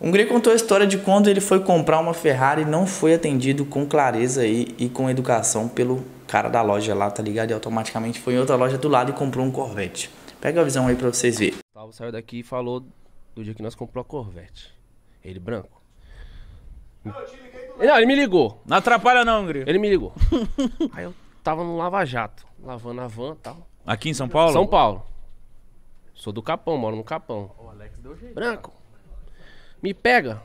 Um Hungria contou a história de quando ele foi comprar uma Ferrari e não foi atendido com clareza e, e com educação pelo cara da loja lá, tá ligado? E automaticamente foi em outra loja do lado e comprou um Corvette. Pega a visão aí pra vocês verem. Gustavo saiu daqui e falou do dia que nós compramos a Corvette. Ele branco. Não, não ele me ligou. Não atrapalha não, Hungria. Ele me ligou. aí eu tava no Lava Jato, lavando a van e tal. Aqui em São Paulo? São Paulo. Sou do Capão, moro no Capão. O Alex deu jeito. Branco. Me pega.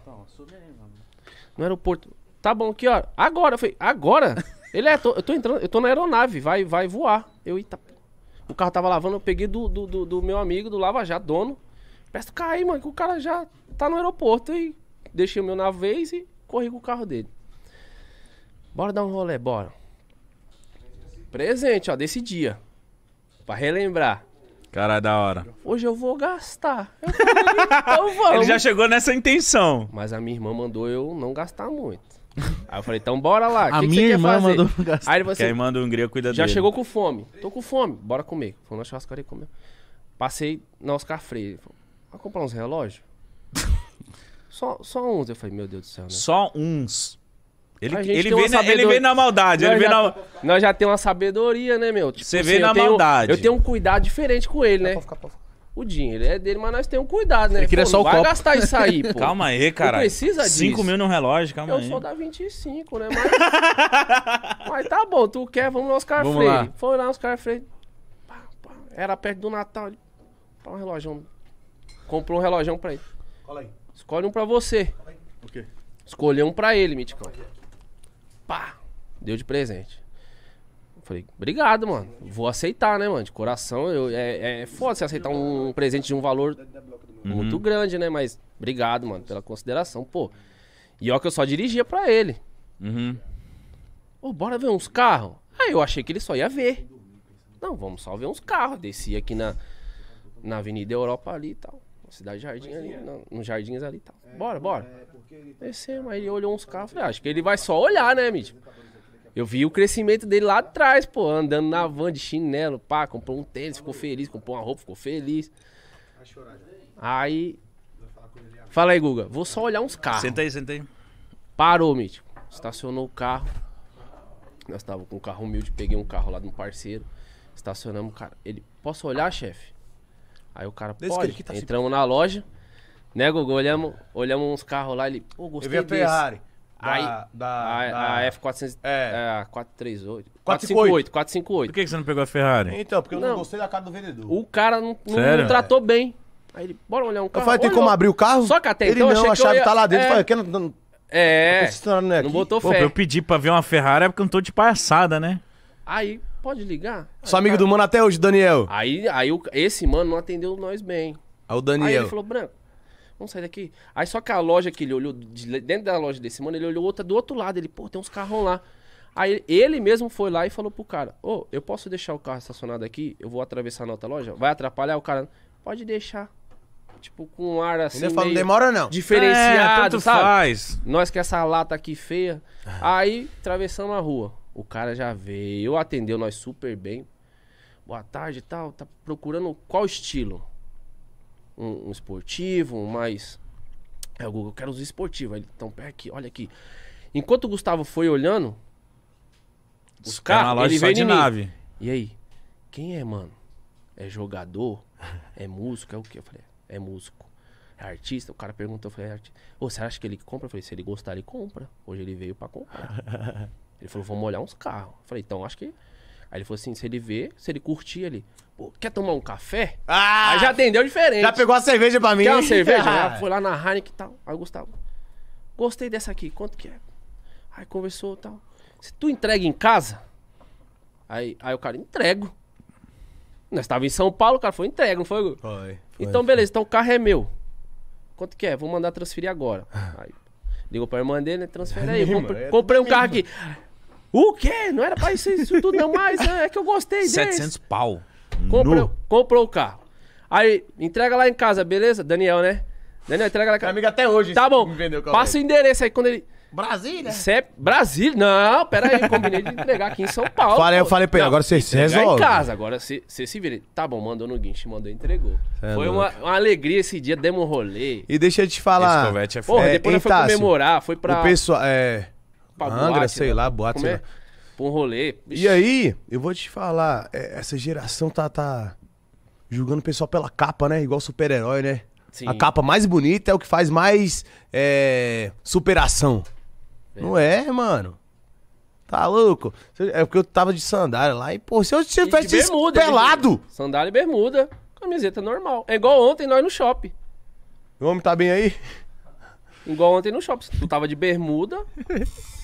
No aeroporto. Tá bom, que hora? Agora. Eu falei, agora? Ele é, tô, eu tô entrando, eu tô na aeronave, vai, vai voar. Eu, eita. O carro tava lavando, eu peguei do, do, do, do meu amigo, do Lava Jato, dono. Peço cair, mano, que o cara já tá no aeroporto. E deixei o meu na vez e corri com o carro dele. Bora dar um rolê, bora. Presente, ó, desse dia. Pra relembrar. Caralho, é da hora. Hoje eu vou gastar. Eu falei, então vamos. Ele já chegou nessa intenção. Mas a minha irmã mandou eu não gastar muito. Aí eu falei, então bora lá. A que minha que irmã mandou gastar. Aí você, Quem manda Hungria cuida já dele. Já chegou com fome. Tô com fome. Bora comer. Fui na churrascaria comer. Passei na Oscar Freire. vai comprar uns relógios? só, só uns. Eu falei, meu Deus do céu, né? Só uns. Ele, ele, vê, na, sabedor... ele vê na maldade. Nós, ele já, na... nós já temos uma sabedoria, né, meu? Tipo, Você assim, vê na eu maldade. Tenho, eu tenho um cuidado diferente com ele, né? Pra ficar, pra ficar. O dinheiro é dele, mas nós temos um cuidado, né? Ele queria pô, só o vai copo. gastar isso aí, pô. Calma aí, cara. Não precisa disso. 5 mil num relógio, calma eu aí. Eu sou da 25, né? Mas... mas tá bom, tu quer, vamos no Oscar vamos Freire. Lá. Foi lá, Oscar Freire. Pá, pá. Era perto do Natal. Ele... Pá, um relógio. Comprou um relógio pra ele. Escolhe um pra você. O quê? Escolheu um pra ele, Miticão deu de presente. falei, obrigado, mano. Vou aceitar, né, mano? De coração, eu, é, é foda você aceitar um presente de um valor uhum. muito uhum. grande, né? Mas obrigado, mano, pela consideração, pô. E ó que eu só dirigia pra ele. Uhum. Ô, oh, bora ver uns carros? Aí eu achei que ele só ia ver. Não, vamos só ver uns carros. Desci aqui na, na Avenida Europa ali e tal. Cidade Jardim ali, nos Jardins ali e tal. É, bora, é, bora. Tá Descemos, mas ele olhou uns carros. Falei, ah, acho que ele vai só olhar, né, Mídio? Eu vi o crescimento dele lá atrás, pô, andando na van de chinelo, pá, comprou um tênis, ficou feliz, comprou uma roupa, ficou feliz. Aí. Fala aí, Guga, vou só olhar uns carros. Senta aí, senta aí. Parou, Mítico. Estacionou o carro. Nós tava com um carro humilde, peguei um carro lá de um parceiro. Estacionamos o cara. Ele, posso olhar, chefe? Aí o cara, Desse pode. Tá Entramos na loja. Né, Guga? Olhamos, olhamos uns carros lá. Ele, pô, gostei Eu vi a desse. Ferrari. Da, da, a, da... a F400. É. é 438. 458. 458. Por que, você não pegou a Ferrari? Então, porque eu não, gostei da cara do vendedor. O cara não, não, não tratou bem. Aí ele, bora olhar um carro. Eu falei, tem como abrir o carro? Só que até ele então, não, a chave tá lá dentro. É... Falei, que não, não... É. Não, é não botou Pô, eu pedi pra ver uma Ferrari é porque eu não tô de palhaçada, né? Aí, pode ligar. Sou amigo cara. do mano até hoje, Daniel. Aí, aí esse mano não atendeu nós bem. Aí o Daniel. Aí ele falou, Branco, vamos sair daqui. Aí só que a loja que ele olhou, de, dentro da loja desse mano, ele olhou outra do outro lado. Ele, pô, tem uns carrão lá. Aí ele mesmo foi lá e falou pro cara: Ô, oh, eu posso deixar o carro estacionado aqui? Eu vou atravessar na outra loja? Vai atrapalhar? O cara, pode deixar. Tipo, com um ar assim. Ele fala, não demora não. Diferenciado, é, tanto sabe? faz. Nós com essa lata aqui feia. Ah. Aí, atravessamos a rua. O cara já veio, atendeu nós super bem. Boa tarde e tal. Tá procurando qual estilo? um, um esportivo, um mais. É o Google, eu quero os esportivos. Aí, então, pera aqui, olha aqui. Enquanto o Gustavo foi olhando, buscar, ele veio de nave. E aí? Quem é, mano? É jogador? É músico? É o quê? Eu falei, é músico. É artista? O cara perguntou, eu falei, é artista. Ô, você acha que ele compra? Eu falei, se ele gostar, ele compra. Hoje ele veio pra comprar. ele falou, vamos olhar uns carros. Eu falei, então acho que Aí ele falou assim: se ele vê se ele curtir, ele. Pô, quer tomar um café? Ah! Aí já atendeu diferente. Já pegou a cerveja pra mim. Quer uma cerveja? Ah. Foi lá na Heineken e tal. Aí o Gustavo. Gostei dessa aqui, quanto que é? Aí conversou e tal. Se tu entrega em casa. Aí, aí o cara, entrego. Nós estava em São Paulo, o cara foi entrega, não foi? Foi. foi então, beleza, então o carro é meu. Quanto que é? Vou mandar transferir agora. Aí, ligou pra irmã dele, né? Transfere é aí. comprei, é comprei um carro aqui. O quê? Não era pra isso, isso tudo não, mas né? é que eu gostei desse. 700 pau. Comprou, comprou o carro. Aí, entrega lá em casa, beleza? Daniel, né? Daniel, entrega lá em casa. Amigo até hoje. Tá bom. Passa o endereço aí quando ele... Brasília? Cê... É Brasília? Não, pera aí, combinei de entregar aqui em São Paulo. Falei, eu falei pra ele, agora você resolve. em casa, agora você se vira. Tá bom, mandou no guincho, mandou, entregou. É foi uma, uma, alegria esse dia, demos um rolê. E deixa eu te falar. Esse é Porra, é, depois foi comemorar, foi pra... O pessoal, é pra Angra, boate, sei né? lá, boate, sei é? lá. Pra um rolê. E aí, eu vou te falar, é, essa geração tá, tá julgando o pessoal pela capa, né? Igual super-herói, né? Sim. A capa mais bonita é o que faz mais é, superação. É. Não é, mano? Tá louco? É porque eu tava de sandália lá e, pô, se eu tivesse bermuda, pelado. Bermuda. Sandália e bermuda. Camiseta normal. É igual ontem nós no shopping. O homem tá bem aí? Igual ontem no shopping. Tu tava de bermuda.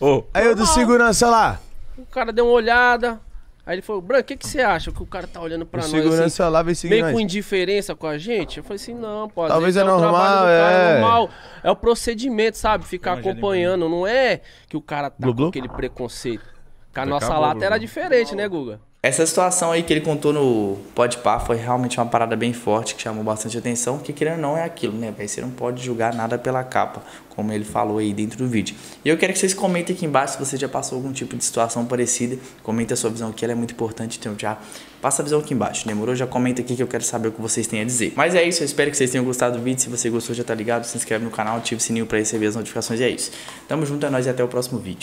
Oh. Aí o do segurança lá. O cara deu uma olhada. Aí ele falou, Branco, o que, que você acha que o cara tá olhando pra o nós? Segurança assim, lá vem seguir Meio nós. com indiferença com a gente? Eu falei assim, não, pô. Talvez é, é normal, é... é normal. É o procedimento, sabe? Ficar não, acompanhando. Não é que o cara tá com aquele preconceito. Porque a nossa Acabou, lata era diferente, né, Guga? Essa situação aí que ele contou no Podpah foi realmente uma parada bem forte que chamou bastante atenção, porque querendo ou não é aquilo, né? Você não pode julgar nada pela capa, como ele falou aí dentro do vídeo. E eu quero que vocês comentem aqui embaixo se você já passou algum tipo de situação parecida. Comenta a sua visão aqui, ela é muito importante, então já passa a visão aqui embaixo. Demorou? Já comenta aqui que eu quero saber o que vocês têm a dizer. Mas é isso, eu espero que vocês tenham gostado do vídeo. Se você gostou, já tá ligado, se inscreve no canal, ativa o sininho para receber as notificações e é isso. Tamo junto, é nóis e até o próximo vídeo.